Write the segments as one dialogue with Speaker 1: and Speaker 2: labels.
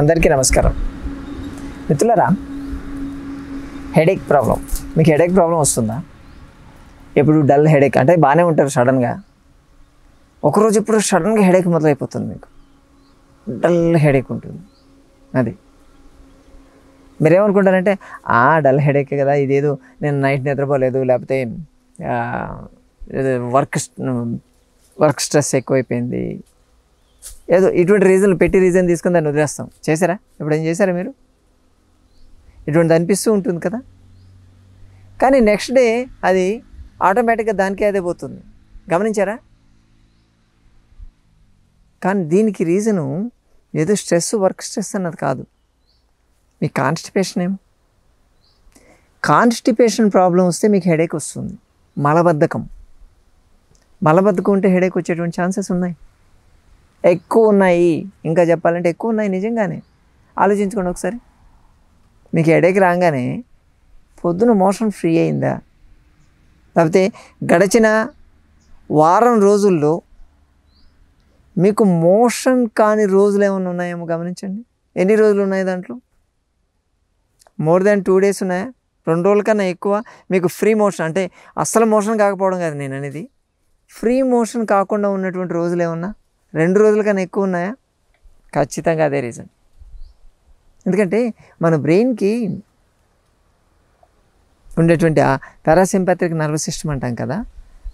Speaker 1: అందరికీ నమస్కారం మిత్రులరా హెడేక్ ప్రాబ్లం మీకు హెడేక్ ప్రాబ్లం వస్తుందా ఎప్పుడు డల్ హెడేక్ అంటే బాగానే ఉంటారు సడన్గా ఒకరోజు ఇప్పుడు సడన్గా హెడేక్ మొదలైపోతుంది మీకు డల్ హెడేక్ ఉంటుంది అది మీరేమనుకుంటారంటే ఆ డల్ హెడేక్ కదా ఇదేదో నేను నైట్ నిద్రపోలేదు లేకపోతే వర్క్ వర్క్ స్ట్రెస్ ఎక్కువైపోయింది ఏదో ఇటువంటి రీజన్లు పెట్టి రీజన్ తీసుకుని దాన్ని వదిలేస్తాం చేశారా ఇప్పుడు ఏం చేశారా మీరు ఇటువంటిది అనిపిస్తూ ఉంటుంది కదా కానీ నెక్స్ట్ డే అది ఆటోమేటిక్గా దానికే అదే పోతుంది గమనించారా కానీ దీనికి రీజను ఏదో స్ట్రెస్ వర్క్ స్ట్రెస్ అన్నది కాదు మీ కాన్స్టిపేషన్ ఏం కాన్స్టిపేషన్ ప్రాబ్లం వస్తే మీకు హెడేక్ వస్తుంది మలబద్ధకం మలబద్ధకం ఉంటే హెడేక్ వచ్చేటువంటి ఛాన్సెస్ ఉన్నాయి ఎక్కువ ఉన్నాయి ఇంకా చెప్పాలంటే ఎక్కువ ఉన్నాయి నిజంగానే ఆలోచించుకోండి ఒకసారి మీకు ఎడేకి రాగానే పొద్దున మోషన్ ఫ్రీ అయిందా లేకపోతే గడిచిన వారం రోజుల్లో మీకు మోషన్ కాని రోజులు ఏమైనా ఉన్నాయేమో గమనించండి ఎన్ని రోజులు ఉన్నాయి దాంట్లో మోర్ దాన్ టూ డేస్ ఉన్నాయా రెండు రోజుల కన్నా ఎక్కువ మీకు ఫ్రీ మోషన్ అంటే అస్సలు మోషన్ కాకపోవడం కదా నేను అనేది ఫ్రీ మోషన్ కాకుండా ఉన్నటువంటి రోజులు ఏమన్నా రెండు రోజుల కన్నా ఎక్కువ ఉన్నాయా ఖచ్చితంగా అదే రీజన్ ఎందుకంటే మన బ్రెయిన్కి ఉండేటువంటి ఆ పారాసింపాథిక్ నర్వస్ సిస్టమ్ అంటాం కదా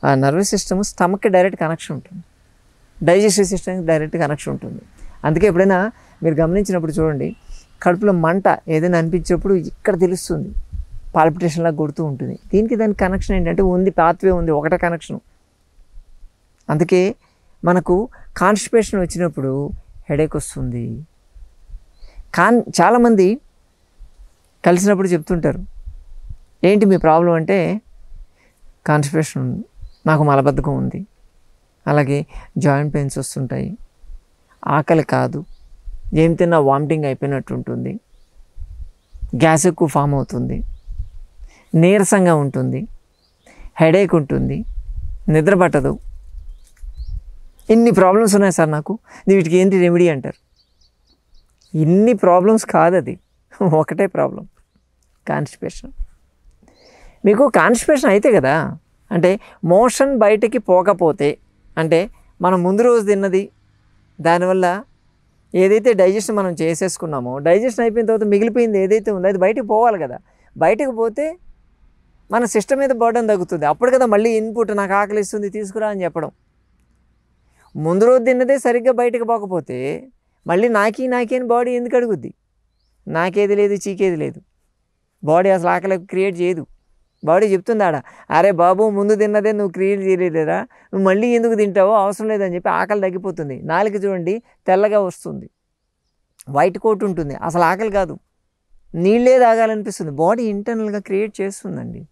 Speaker 1: ఆ నర్వస్ సిస్టమ్ స్టమక్కి డైరెక్ట్ కనెక్షన్ ఉంటుంది డైజెస్టివ్ సిస్టమ్కి డైరెక్ట్ కనెక్షన్ ఉంటుంది అందుకే ఎప్పుడైనా మీరు గమనించినప్పుడు చూడండి కడుపులో మంట ఏదైనా అనిపించినప్పుడు ఇక్కడ తెలుస్తుంది పాల్పిటేషన్లా కొడుతూ ఉంటుంది దీనికి దాని కనెక్షన్ ఏంటంటే ఉంది పాత్వే ఉంది ఒకటే కనెక్షన్ అందుకే మనకు కాన్స్టిపేషన్ వచ్చినప్పుడు హెడేక్ వస్తుంది కాన్ చాలామంది కలిసినప్పుడు చెప్తుంటారు ఏంటి మీ ప్రాబ్లం అంటే కాన్స్టిపేషన్ నాకు మలబద్ధకం ఉంది అలాగే జాయింట్ పెయిన్స్ వస్తుంటాయి ఆకలి కాదు ఏం తిన్నా వామిటింగ్ అయిపోయినట్టు ఉంటుంది గ్యాస్ ఎక్కువ ఫామ్ అవుతుంది నీరసంగా ఉంటుంది హెడేక్ ఉంటుంది నిద్ర పట్టదు ఇన్ని ప్రాబ్లమ్స్ ఉన్నాయి సార్ నాకు వీటికి ఏంటి రెమెడీ అంటారు ఇన్ని ప్రాబ్లమ్స్ కాదు అది ఒకటే ప్రాబ్లం కాన్స్టిపేషన్ మీకు కాన్స్టిపేషన్ అయితే కదా అంటే మోషన్ బయటికి పోకపోతే అంటే మనం ముందు రోజు తిన్నది దానివల్ల ఏదైతే డైజెషన్ మనం చేసేసుకున్నామో డైజెషన్ అయిపోయిన తర్వాత మిగిలిపోయింది ఏదైతే ఉందో అది బయటకు పోవాలి కదా బయటకు పోతే మన సిస్టమ్ మీద బర్డన్ తగ్గుతుంది అప్పుడు కదా మళ్ళీ ఇన్పుట్ నాకు ఆకలిస్తుంది తీసుకురా అని చెప్పడం ముందు రోజు తిన్నదే సరిగ్గా బయటకు పోకపోతే మళ్ళీ నాకీ నాకే అని బాడీ ఎందుకు అడుగుద్ది నాకేది లేదు చీకేది లేదు బాడీ అసలు ఆకలి క్రియేట్ చేయదు బాడీ చెప్తుంది ఆడ అరే బాబు ముందు తిన్నదే నువ్వు క్రియేట్ చేయలేదురా నువ్వు మళ్ళీ ఎందుకు తింటావో అవసరం లేదని చెప్పి ఆకలి తగ్గిపోతుంది నాలుక చూడండి తెల్లగా వస్తుంది వైట్ కోట్ ఉంటుంది అసలు ఆకలి కాదు నీళ్ళే తాగాలనిపిస్తుంది బాడీ ఇంటర్నల్గా క్రియేట్ చేస్తుందండి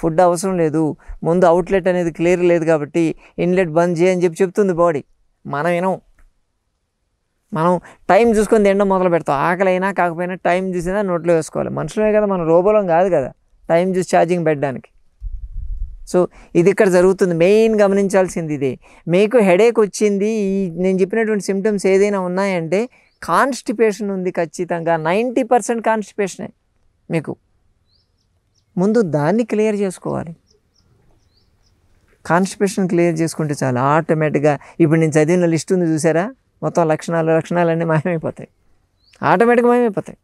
Speaker 1: ఫుడ్ అవసరం లేదు ముందు అవుట్లెట్ అనేది క్లియర్ లేదు కాబట్టి ఇన్లెట్ బంద్ చేయని చెప్పి చెప్తుంది బాడీ మనం వినం మనం టైం చూసుకొని తినడం మొదలు పెడతాం ఆకలైనా కాకపోయినా టైం చూసినా నోట్లో వేసుకోవాలి మనుషులే కదా మనం రోబోలం కాదు కదా టైం చూసి ఛార్జింగ్ పెట్టడానికి సో ఇది ఇక్కడ జరుగుతుంది మెయిన్ గమనించాల్సింది ఇది మీకు హెడేక్ వచ్చింది ఈ నేను చెప్పినటువంటి సిమ్టమ్స్ ఏదైనా ఉన్నాయంటే కాన్స్టిపేషన్ ఉంది ఖచ్చితంగా నైంటీ పర్సెంట్ కాన్స్టిపేషనే మీకు ముందు దాన్ని క్లియర్ చేసుకోవాలి కాన్స్టిపేషన్ క్లియర్ చేసుకుంటే చాలు ఆటోమేటిక్గా ఇప్పుడు నేను చదివిన లిస్ట్ ఉంది చూసారా మొత్తం లక్షణాలు లక్షణాలన్నీ మాయమైపోతాయి ఆటోమేటిక్గా మాయమైపోతాయి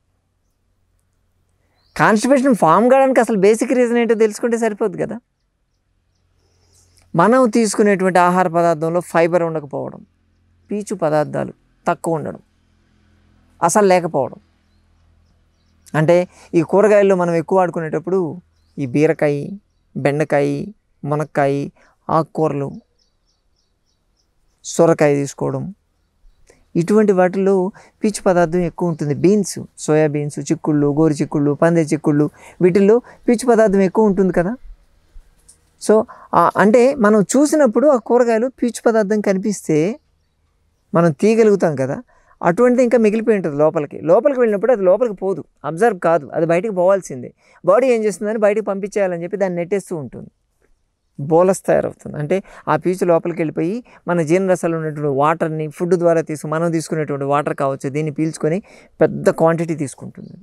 Speaker 1: కాన్స్టిపేషన్ ఫామ్ కావడానికి అసలు బేసిక్ రీజన్ ఏంటో తెలుసుకుంటే సరిపోదు కదా మనం తీసుకునేటువంటి ఆహార పదార్థంలో ఫైబర్ ఉండకపోవడం పీచు పదార్థాలు తక్కువ ఉండడం అసలు లేకపోవడం అంటే ఈ కూరగాయల్లో మనం ఎక్కువ ఆడుకునేటప్పుడు ఈ బీరకాయ బెండకాయ మునక్కాయ ఆకుకూరలు సొరకాయ తీసుకోవడం ఇటువంటి వాటిల్లో పీచు పదార్థం ఎక్కువ ఉంటుంది బీన్స్ సోయా బీన్స్ చిక్కుళ్ళు గోరు చిక్కుళ్ళు పందే చిక్కుళ్ళు వీటిల్లో పీచు పదార్థం ఎక్కువ ఉంటుంది కదా సో అంటే మనం చూసినప్పుడు ఆ కూరగాయలు పీచు పదార్థం కనిపిస్తే మనం తీయగలుగుతాం కదా అటువంటిది ఇంకా మిగిలిపోయి ఉంటుంది లోపలికి లోపలికి వెళ్ళినప్పుడు అది లోపలికి పోదు అబ్జర్వ్ కాదు అది బయటకు పోవాల్సిందే బాడీ ఏం చేస్తుందని బయటకు పంపించేయాలని చెప్పి దాన్ని నెట్టేస్తూ ఉంటుంది బోలస్ తయారవుతుంది అంటే ఆ పీచు లోపలికి వెళ్ళిపోయి మన జీర్ణరసాలు ఉన్నటువంటి వాటర్ని ఫుడ్ ద్వారా తీసుకు మనం తీసుకునేటువంటి వాటర్ కావచ్చు దీన్ని పీల్చుకొని పెద్ద క్వాంటిటీ తీసుకుంటుంది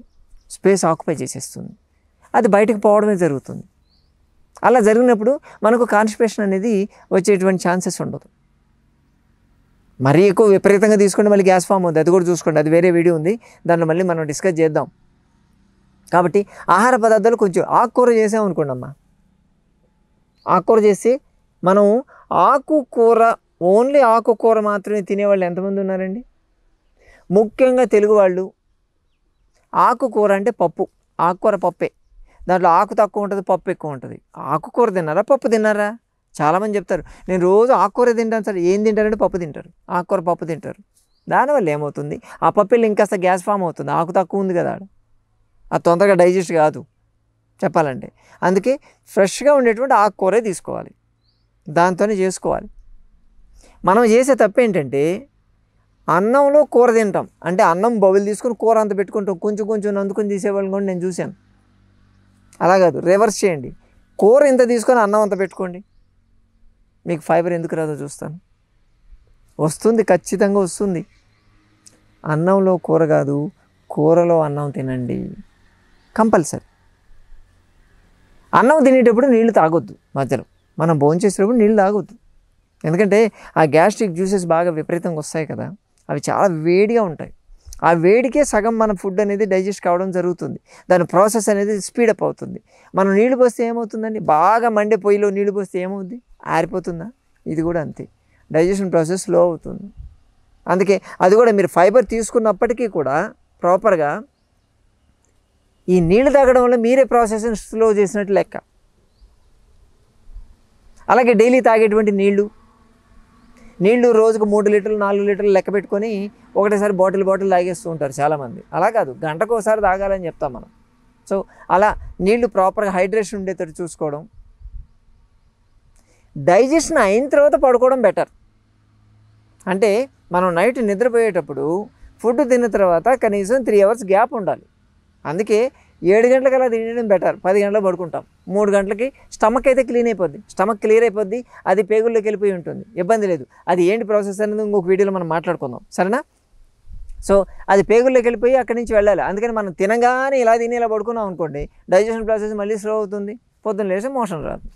Speaker 1: స్పేస్ ఆక్యుపై చేసేస్తుంది అది బయటకు పోవడమే జరుగుతుంది అలా జరిగినప్పుడు మనకు కాన్స్పిరేషన్ అనేది వచ్చేటువంటి ఛాన్సెస్ ఉండదు మరీ ఎక్కువ విపరీతంగా తీసుకుంటే మళ్ళీ గ్యాస్ ఫామ్ ఉంది అది కూడా చూసుకోండి అది వేరే వీడియో ఉంది దాన్ని మళ్ళీ మనం డిస్కస్ చేద్దాం కాబట్టి ఆహార పదార్థాలు కొంచెం ఆకుకూర అమ్మా ఆకుకూర చేసి మనం ఆకుకూర ఓన్లీ ఆకుకూర మాత్రమే తినేవాళ్ళు ఎంతమంది ఉన్నారండి ముఖ్యంగా తెలుగు వాళ్ళు ఆకుకూర అంటే పప్పు ఆకుకూర పప్పే దాంట్లో ఆకు తక్కువ ఉంటుంది పప్పు ఎక్కువ ఉంటుంది ఆకుకూర తిన్నారా పప్పు తిన్నారా చాలామంది చెప్తారు నేను రోజు ఆకుకూర తింటాను సార్ ఏం తింటారంటే పప్పు తింటారు ఆకుకూర పప్పు తింటారు దానివల్ల ఏమవుతుంది ఆ పప్పిల్లు ఇంకాస్త గ్యాస్ ఫామ్ అవుతుంది ఆకు తక్కువ ఉంది కదా ఆ తొందరగా డైజెస్ట్ కాదు చెప్పాలంటే అందుకే ఫ్రెష్గా ఉండేటువంటి ఆకుకూరే తీసుకోవాలి దాంతోనే చేసుకోవాలి మనం చేసే తప్పు ఏంటంటే అన్నంలో కూర తింటాం అంటే అన్నం బౌల్ తీసుకుని కూర అంత పెట్టుకుంటాం కొంచెం కొంచెం అందుకుని తీసేవాళ్ళని కూడా నేను చూశాను అలా కాదు రివర్స్ చేయండి కూర ఇంత తీసుకొని అన్నం అంత పెట్టుకోండి మీకు ఫైబర్ ఎందుకు రాదో చూస్తాను వస్తుంది ఖచ్చితంగా వస్తుంది అన్నంలో కూర కాదు కూరలో అన్నం తినండి కంపల్సరీ అన్నం తినేటప్పుడు నీళ్లు తాగొద్దు మధ్యలో మనం భోంచేసేటప్పుడు నీళ్లు తాగొద్దు ఎందుకంటే ఆ గ్యాస్ట్రిక్ జ్యూసెస్ బాగా విపరీతంగా వస్తాయి కదా అవి చాలా వేడిగా ఉంటాయి ఆ వేడికే సగం మన ఫుడ్ అనేది డైజెస్ట్ కావడం జరుగుతుంది దాని ప్రాసెస్ అనేది స్పీడప్ అవుతుంది మనం నీళ్ళు పోస్తే ఏమవుతుందండి బాగా మండే పొయ్యిలో నీళ్ళు పోస్తే ఏమవుద్ది ఆరిపోతుందా ఇది కూడా అంతే డైజెషన్ ప్రాసెస్ స్లో అవుతుంది అందుకే అది కూడా మీరు ఫైబర్ తీసుకున్నప్పటికీ కూడా ప్రాపర్గా ఈ నీళ్ళు తాగడం వల్ల మీరే ప్రాసెస్ని స్లో చేసినట్టు లెక్క అలాగే డైలీ తాగేటువంటి నీళ్ళు నీళ్లు రోజుకు మూడు లీటర్లు నాలుగు లీటర్లు లెక్క పెట్టుకొని ఒకటేసారి బాటిల్ బాటిల్ తాగేస్తూ ఉంటారు చాలామంది అలా కాదు గంటకు ఒకసారి తాగాలని చెప్తాం మనం సో అలా నీళ్లు ప్రాపర్గా హైడ్రేషన్ ఉండేటట్టు చూసుకోవడం డైజెషన్ అయిన తర్వాత పడుకోవడం బెటర్ అంటే మనం నైట్ నిద్రపోయేటప్పుడు ఫుడ్ తిన్న తర్వాత కనీసం త్రీ అవర్స్ గ్యాప్ ఉండాలి అందుకే ఏడు అలా తినడం బెటర్ పది గంటలు పడుకుంటాం మూడు గంటలకి స్టమక్ అయితే క్లీన్ అయిపోద్ది స్టమక్ క్లియర్ అయిపోద్ది అది పేగుల్లోకి వెళ్ళిపోయి ఉంటుంది ఇబ్బంది లేదు అది ఏంటి ప్రాసెస్ అనేది ఇంకొక వీడియోలో మనం మాట్లాడుకుందాం సరేనా సో అది పేగుల్లోకి వెళ్ళిపోయి అక్కడి నుంచి వెళ్ళాలి అందుకని మనం తినగానే ఇలా తిని ఇలా పడుకున్నాం అనుకోండి డైజెషన్ ప్రాసెస్ మళ్ళీ స్లో అవుతుంది పొద్దున్న లేచి మోషన్ రాదు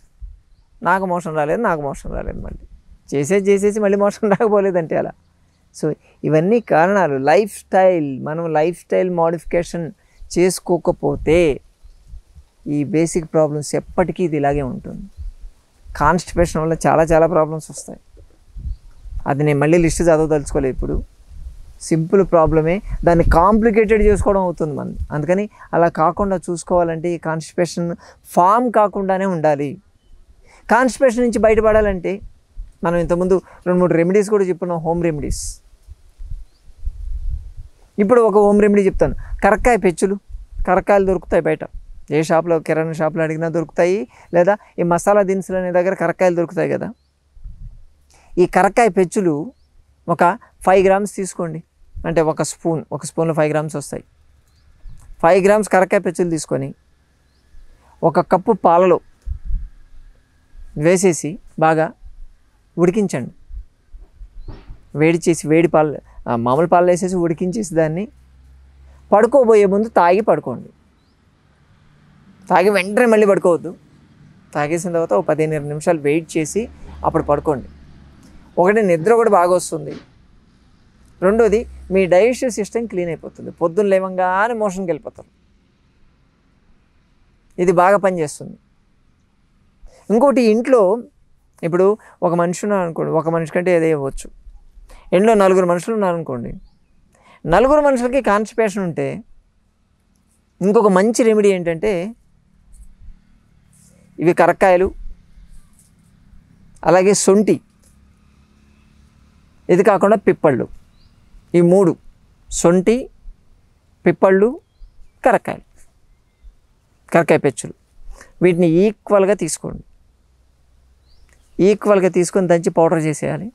Speaker 1: నాకు మోషన్ రాలేదు నాకు మోషన్ రాలేదు మళ్ళీ చేసేది చేసేసి మళ్ళీ మోషన్ రాకపోలేదంటే అలా సో ఇవన్నీ కారణాలు లైఫ్ స్టైల్ మనం లైఫ్ స్టైల్ మోడిఫికేషన్ చేసుకోకపోతే ఈ బేసిక్ ప్రాబ్లమ్స్ ఎప్పటికీ ఇది ఇలాగే ఉంటుంది కాన్స్టిపేషన్ వల్ల చాలా చాలా ప్రాబ్లమ్స్ వస్తాయి అది నేను మళ్ళీ లిస్ట్ చదవదలుచుకోలేదు ఇప్పుడు సింపుల్ ప్రాబ్లమే దాన్ని కాంప్లికేటెడ్ చేసుకోవడం అవుతుంది మనం అందుకని అలా కాకుండా చూసుకోవాలంటే ఈ కాన్స్టిపేషన్ ఫామ్ కాకుండానే ఉండాలి కాన్స్టిపేషన్ నుంచి బయటపడాలంటే మనం ఇంతకుముందు రెండు మూడు రెమెడీస్ కూడా చెప్పున్నాం హోమ్ రెమెడీస్ ఇప్పుడు ఒక హోమ్ రెమెడీ చెప్తాను కరక్కాయ పెచ్చులు కరక్కాయలు దొరుకుతాయి బయట ఏ షాప్లో కిరాణా షాప్లో అడిగినా దొరుకుతాయి లేదా ఈ మసాలా దినుసులు అనే దగ్గర కరక్కాయలు దొరుకుతాయి కదా ఈ కరక్కాయ పెచ్చులు ఒక ఫైవ్ గ్రామ్స్ తీసుకోండి అంటే ఒక స్పూన్ ఒక స్పూన్లో ఫైవ్ గ్రామ్స్ వస్తాయి ఫైవ్ గ్రామ్స్ కరక్కాయ పెచ్చులు తీసుకొని ఒక కప్పు పాలలో వేసేసి బాగా ఉడికించండి వేడి చేసి వేడి పాలు మామూలు పాలు వేసేసి ఉడికించేసి దాన్ని పడుకోబోయే ముందు తాగి పడుకోండి తాగి వెంటనే మళ్ళీ పడుకోవద్దు తాగేసిన తర్వాత ఒక పదిహేను ఇరవై నిమిషాలు వెయిట్ చేసి అప్పుడు పడుకోండి ఒకటి నిద్ర కూడా బాగా వస్తుంది రెండోది మీ డైజెస్టివ్ సిస్టమ్ క్లీన్ అయిపోతుంది పొద్దున్న లేవంగానే మోషన్కి వెళ్ళిపోతారు ఇది బాగా పనిచేస్తుంది ఇంకోటి ఇంట్లో ఇప్పుడు ఒక మనిషి ఉన్నాడు అనుకోండి ఒక మనిషి కంటే ఏదే ఇవ్వచ్చు ఇంట్లో నలుగురు మనుషులు ఉన్నారనుకోండి నలుగురు మనుషులకి కాన్స్టిపేషన్ ఉంటే ఇంకొక మంచి రెమెడీ ఏంటంటే ఇవి కరక్కాయలు అలాగే సొంటి ఇది కాకుండా పిప్పళ్ళు ఈ మూడు సొంటి పిప్పళ్ళు కరక్కాయలు కరక్కాయ పెచ్చులు వీటిని ఈక్వల్గా తీసుకోండి ఈక్వల్గా తీసుకొని దంచి పౌడర్ చేసేయాలి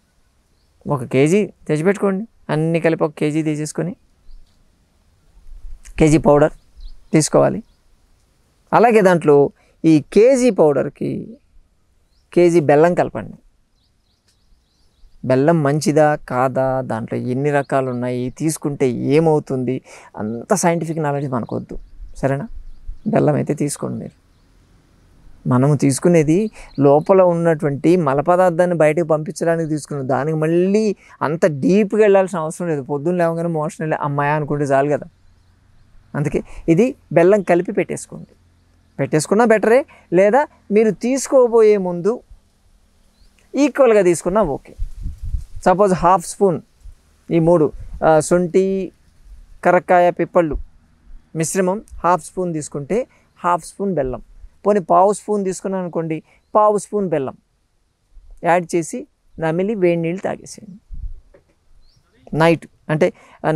Speaker 1: ఒక కేజీ తెచ్చిపెట్టుకోండి అన్నీ కలిపి ఒక కేజీ తీసేసుకొని కేజీ పౌడర్ తీసుకోవాలి అలాగే దాంట్లో ఈ కేజీ పౌడర్కి కేజీ బెల్లం కలపండి బెల్లం మంచిదా కాదా దాంట్లో ఎన్ని రకాలు ఉన్నాయి తీసుకుంటే ఏమవుతుంది అంత సైంటిఫిక్ నాలెడ్జ్ మనకొద్దు సరేనా బెల్లం అయితే తీసుకోండి మీరు మనము తీసుకునేది లోపల ఉన్నటువంటి మల పదార్థాన్ని బయటకు పంపించడానికి తీసుకున్న దానికి మళ్ళీ అంత డీప్గా వెళ్ళాల్సిన అవసరం లేదు పొద్దున్న లేవగానే మోషన్ వెళ్ళి అమ్మాయి అనుకుంటే చాలు కదా అందుకే ఇది బెల్లం కలిపి పెట్టేసుకోండి పెట్టేసుకున్నా బెటరే లేదా మీరు తీసుకోబోయే ముందు ఈక్వల్గా తీసుకున్నా ఓకే సపోజ్ హాఫ్ స్పూన్ ఈ మూడు శొంఠి కరక్కాయ పిప్పళ్ళు మిశ్రమం హాఫ్ స్పూన్ తీసుకుంటే హాఫ్ స్పూన్ బెల్లం పోనీ పావు స్పూన్ తీసుకున్నాను అనుకోండి పావు స్పూన్ బెల్లం యాడ్ చేసి నమిలి వేడి నీళ్ళు తాగేసేయండి నైట్ అంటే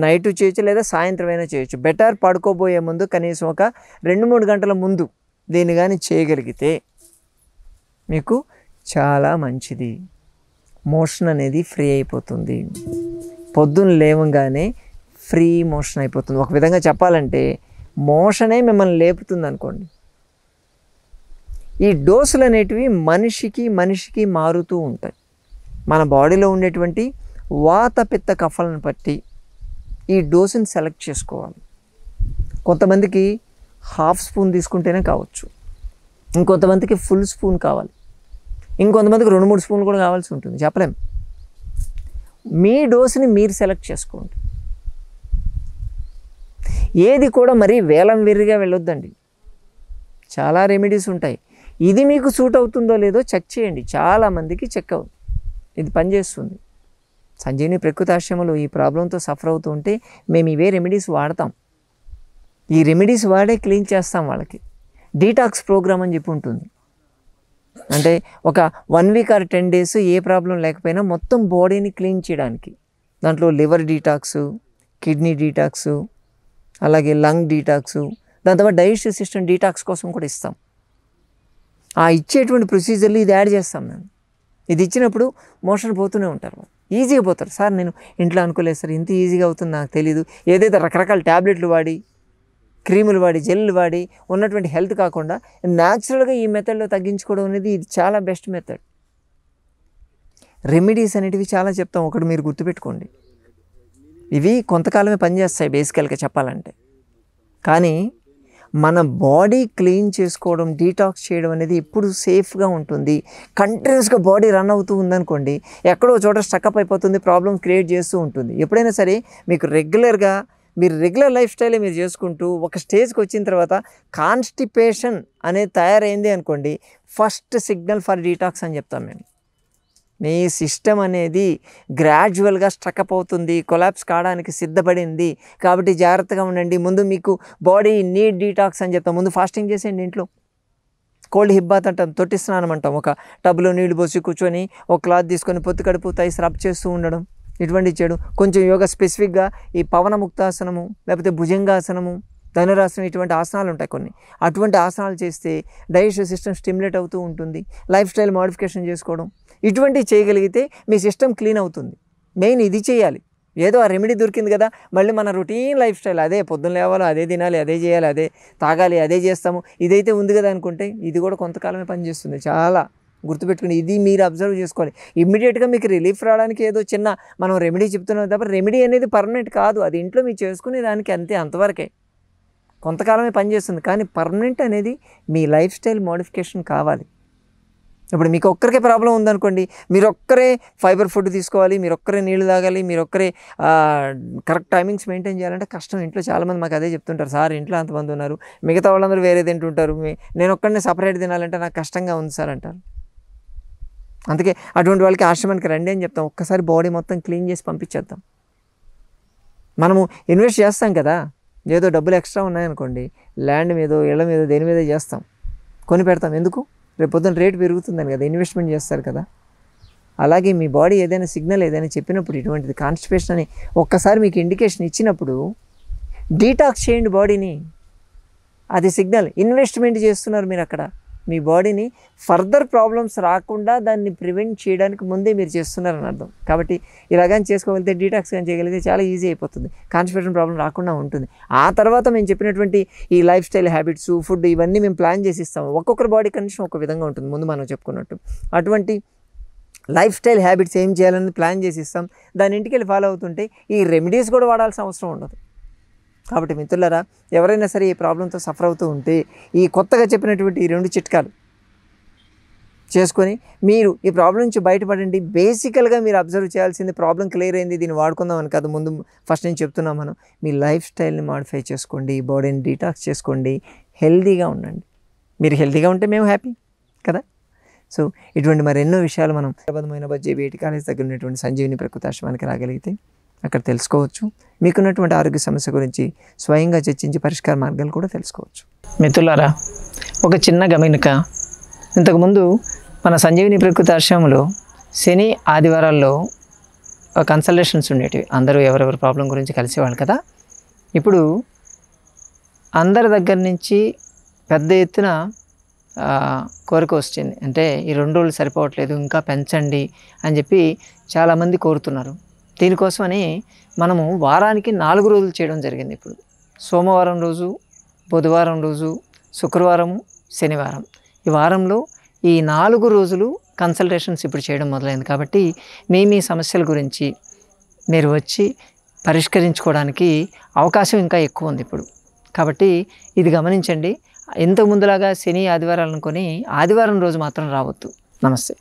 Speaker 1: నైట్ చేయొచ్చు లేదా సాయంత్రం అయినా చేయొచ్చు బెటర్ పడుకోబోయే ముందు కనీసం ఒక రెండు మూడు గంటల ముందు దీన్ని కానీ చేయగలిగితే మీకు చాలా మంచిది మోషన్ అనేది ఫ్రీ అయిపోతుంది పొద్దున్న లేవంగానే ఫ్రీ మోషన్ అయిపోతుంది ఒక విధంగా చెప్పాలంటే మోషనే మిమ్మల్ని లేపుతుంది అనుకోండి ఈ డోసులు అనేటివి మనిషికి మనిషికి మారుతూ ఉంటాయి మన బాడీలో ఉండేటువంటి వాత పిత్త కఫలను బట్టి ఈ డోసుని సెలెక్ట్ చేసుకోవాలి కొంతమందికి హాఫ్ స్పూన్ తీసుకుంటేనే కావచ్చు ఇంకొంతమందికి ఫుల్ స్పూన్ కావాలి ఇంకొంతమందికి రెండు మూడు స్పూన్లు కూడా కావాల్సి ఉంటుంది చెప్పలేం మీ డోసుని మీరు సెలెక్ట్ చేసుకోండి ఏది కూడా మరీ వేలం వెర్రిగా వెళ్ళొద్దండి చాలా రెమెడీస్ ఉంటాయి ఇది మీకు సూట్ అవుతుందో లేదో చెక్ చేయండి చాలామందికి చెక్ అవుతుంది ఇది పనిచేస్తుంది సంజీవిని ప్రకృతాశ్రమలో ఈ ప్రాబ్లంతో సఫర్ అవుతూ ఉంటే మేము ఇవే రెమెడీస్ వాడతాం ఈ రెమెడీస్ వాడే క్లీన్ చేస్తాం వాళ్ళకి డీటాక్స్ ప్రోగ్రామ్ అని చెప్పి ఉంటుంది అంటే ఒక one week or ten days ఏ ప్రాబ్లం లేకపోయినా మొత్తం బాడీని క్లీన్ చేయడానికి దాంట్లో లివర్ డీటాక్స్ కిడ్నీ డీటాక్స్ అలాగే లంగ్ డీటాక్స్ దాని తర్వాత డైజెస్టివ్ సిస్టమ్ డీటాక్స్ కోసం కూడా ఇస్తాం ఆ ఇచ్చేటువంటి ప్రొసీజర్లు ఇది యాడ్ చేస్తాం మేము ఇది ఇచ్చినప్పుడు మోషన్ పోతూనే ఉంటారు ఈజీగా పోతారు సార్ నేను ఇంట్లో అనుకోలేదు సార్ ఇంత ఈజీగా అవుతుంది నాకు తెలియదు ఏదైతే రకరకాల ట్యాబ్లెట్లు వాడి క్రీములు వాడి జెల్లు వాడి ఉన్నటువంటి హెల్త్ కాకుండా న్యాచురల్గా ఈ మెథడ్లో తగ్గించుకోవడం అనేది ఇది చాలా బెస్ట్ మెథడ్ రెమెడీస్ అనేటివి చాలా చెప్తాం ఒకటి మీరు గుర్తుపెట్టుకోండి ఇవి కొంతకాలమే పనిచేస్తాయి బేసికల్గా చెప్పాలంటే కానీ మన బాడీ క్లీన్ చేసుకోవడం డీటాక్స్ చేయడం అనేది ఎప్పుడు సేఫ్గా ఉంటుంది కంటిన్యూస్గా బాడీ రన్ అవుతూ ఉందనుకోండి ఎక్కడో చోట స్టక్అప్ అయిపోతుంది ప్రాబ్లమ్ క్రియేట్ చేస్తూ ఉంటుంది ఎప్పుడైనా సరే మీకు రెగ్యులర్గా మీరు రెగ్యులర్ లైఫ్ స్టైలే మీరు చేసుకుంటూ ఒక స్టేజ్కి వచ్చిన తర్వాత కాన్స్టిపేషన్ అనేది తయారైంది అనుకోండి ఫస్ట్ సిగ్నల్ ఫర్ డీటాక్స్ అని చెప్తాం మేము నీ సిస్టమ్ అనేది గ్రాడ్యువల్గా స్ట్రకప్ అవుతుంది కొలాప్స్ కావడానికి సిద్ధపడింది కాబట్టి జాగ్రత్తగా ఉండండి ముందు మీకు బాడీ నీడ్ డీటాక్స్ అని చెప్తాం ముందు ఫాస్టింగ్ చేసేయండి ఇంట్లో కోల్డ్ హిబ్బాత్ అంటాం తొట్టి స్నానం అంటాం ఒక టబ్లో నీళ్లు పోసి కూర్చొని ఒక క్లాత్ తీసుకొని పొత్తు కడుపు తైస్ రబ్ చేస్తూ ఉండడం ఇటువంటి చేయడం కొంచెం యోగా స్పెసిఫిక్గా ఈ పవన ముక్తాసనము లేకపోతే భుజంగాసనము ధనురాసనం ఇటువంటి ఆసనాలు ఉంటాయి కొన్ని అటువంటి ఆసనాలు చేస్తే డైజెస్టివ్ సిస్టమ్ స్టిమ్యులేట్ అవుతూ ఉంటుంది లైఫ్ స్టైల్ మోడిఫికేషన్ చేసుకోవడం ఇటువంటివి చేయగలిగితే మీ సిస్టమ్ క్లీన్ అవుతుంది మెయిన్ ఇది చేయాలి ఏదో ఆ రెమెడీ దొరికింది కదా మళ్ళీ మన రొటీన్ లైఫ్ స్టైల్ అదే పొద్దున్న లేవాలి అదే తినాలి అదే చేయాలి అదే తాగాలి అదే చేస్తాము ఇదైతే ఉంది కదా అనుకుంటే ఇది కూడా కొంతకాలమే పనిచేస్తుంది చాలా గుర్తుపెట్టుకుని ఇది మీరు అబ్జర్వ్ చేసుకోవాలి ఇమ్మీడియట్గా మీకు రిలీఫ్ రావడానికి ఏదో చిన్న మనం రెమెడీ చెప్తున్నాం తప్ప రెమెడీ అనేది పర్మనెంట్ కాదు అది ఇంట్లో మీరు చేసుకునే దానికి అంతే అంతవరకే కొంతకాలమే పనిచేస్తుంది కానీ పర్మనెంట్ అనేది మీ లైఫ్ స్టైల్ మోడిఫికేషన్ కావాలి ఇప్పుడు మీకు ఒక్కరికే ప్రాబ్లం ఉందనుకోండి మీరు ఒక్కరే ఫైబర్ ఫుడ్ తీసుకోవాలి మీరు ఒక్కరే నీళ్ళు తాగాలి మీరు ఒక్కరే కరెక్ట్ టైమింగ్స్ మెయింటైన్ చేయాలంటే కష్టం ఇంట్లో చాలామంది మాకు అదే చెప్తుంటారు సార్ ఇంట్లో అంతమంది ఉన్నారు మిగతా వాళ్ళందరూ వేరే తింటుంటారు నేను ఒక్కడనే సపరేట్ తినాలంటే నాకు కష్టంగా ఉంది సార్ అంటారు అందుకే అటువంటి వాళ్ళకి ఆశ్రమానికి రండి అని చెప్తాం ఒక్కసారి బాడీ మొత్తం క్లీన్ చేసి పంపించేద్దాం మనము ఇన్వెస్ట్ చేస్తాం కదా ఏదో డబ్బులు ఎక్స్ట్రా ఉన్నాయనుకోండి ల్యాండ్ మీద ఇళ్ళ మీద దేని మీద చేస్తాం కొని పెడతాం ఎందుకు రేపు పొద్దున రేటు పెరుగుతుందని కదా ఇన్వెస్ట్మెంట్ చేస్తారు కదా అలాగే మీ బాడీ ఏదైనా సిగ్నల్ ఏదైనా చెప్పినప్పుడు ఇటువంటిది కాన్స్టిపేషన్ అని ఒక్కసారి మీకు ఇండికేషన్ ఇచ్చినప్పుడు డీటాక్స్ చేయండి బాడీని అది సిగ్నల్ ఇన్వెస్ట్మెంట్ చేస్తున్నారు మీరు అక్కడ మీ బాడీని ఫర్దర్ ప్రాబ్లమ్స్ రాకుండా దాన్ని ప్రివెంట్ చేయడానికి ముందే మీరు చేస్తున్నారని అర్థం కాబట్టి ఇలాగని చేసుకోగలిగితే డీటాక్స్ కానీ చేయగలిగితే చాలా ఈజీ అయిపోతుంది కాన్స్టిపేషన్ ప్రాబ్లం రాకుండా ఉంటుంది ఆ తర్వాత మేము చెప్పినటువంటి ఈ లైఫ్ స్టైల్ హ్యాబిట్స్ ఫుడ్ ఇవన్నీ మేము ప్లాన్ చేసి ఇస్తాము ఒక్కొక్కరు బాడీ కండిషన్ ఒక విధంగా ఉంటుంది ముందు మనం చెప్పుకున్నట్టు అటువంటి లైఫ్ స్టైల్ హ్యాబిట్స్ ఏం చేయాలని ప్లాన్ చేసి ఇస్తాం దాని ఇంటికి వెళ్ళి ఫాలో అవుతుంటే ఈ రెమెడీస్ కూడా వాడాల్సిన అవసరం ఉండదు కాబట్టి మిత్రులరా ఎవరైనా సరే ఈ ప్రాబ్లంతో సఫర్ అవుతూ ఉంటే ఈ కొత్తగా చెప్పినటువంటి ఈ రెండు చిట్కాలు చేసుకొని మీరు ఈ ప్రాబ్లం నుంచి బయటపడండి బేసికల్గా మీరు అబ్జర్వ్ చేయాల్సింది ప్రాబ్లం క్లియర్ అయింది దీన్ని వాడుకుందాం అని కాదు ముందు ఫస్ట్ నేను చెప్తున్నాం మనం మీ లైఫ్ స్టైల్ని మాడిఫై చేసుకోండి బాడీని డీటాక్స్ చేసుకోండి హెల్దీగా ఉండండి మీరు హెల్దీగా ఉంటే మేము హ్యాపీ కదా సో ఇటువంటి మరెన్నో విషయాలు మనం హైదరాబాద్ మైనాబాద్ జేబీ కాలేజ్ దగ్గర ఉన్నటువంటి సంజీవిని ప్రకృతాశ్రమానికి రాగలిగితే అక్కడ తెలుసుకోవచ్చు మీకున్నటువంటి ఆరోగ్య సమస్య గురించి స్వయంగా చర్చించి పరిష్కార మార్గాలు కూడా తెలుసుకోవచ్చు మిత్రులారా ఒక చిన్న గమనిక ఇంతకుముందు మన సంజీవిని ప్రకృతి ఆశ్రమంలో శని ఆదివారాల్లో కన్సల్టేషన్స్ ఉండేటివి అందరూ ఎవరెవరి ప్రాబ్లం గురించి కలిసేవాళ్ళు కదా ఇప్పుడు అందరి దగ్గర నుంచి పెద్ద ఎత్తున కోరిక వచ్చింది అంటే ఈ రెండు రోజులు సరిపోవట్లేదు ఇంకా పెంచండి అని చెప్పి చాలామంది కోరుతున్నారు దీనికోసమని మనము వారానికి నాలుగు రోజులు చేయడం జరిగింది ఇప్పుడు సోమవారం రోజు బుధవారం రోజు శుక్రవారం శనివారం ఈ వారంలో ఈ నాలుగు రోజులు కన్సల్టేషన్స్ ఇప్పుడు చేయడం మొదలైంది కాబట్టి మీ మీ సమస్యల గురించి మీరు వచ్చి పరిష్కరించుకోవడానికి అవకాశం ఇంకా ఎక్కువ ఉంది ఇప్పుడు కాబట్టి ఇది గమనించండి ఇంతకు ముందులాగా శని ఆదివారాలు అనుకొని ఆదివారం రోజు మాత్రం రావద్దు నమస్తే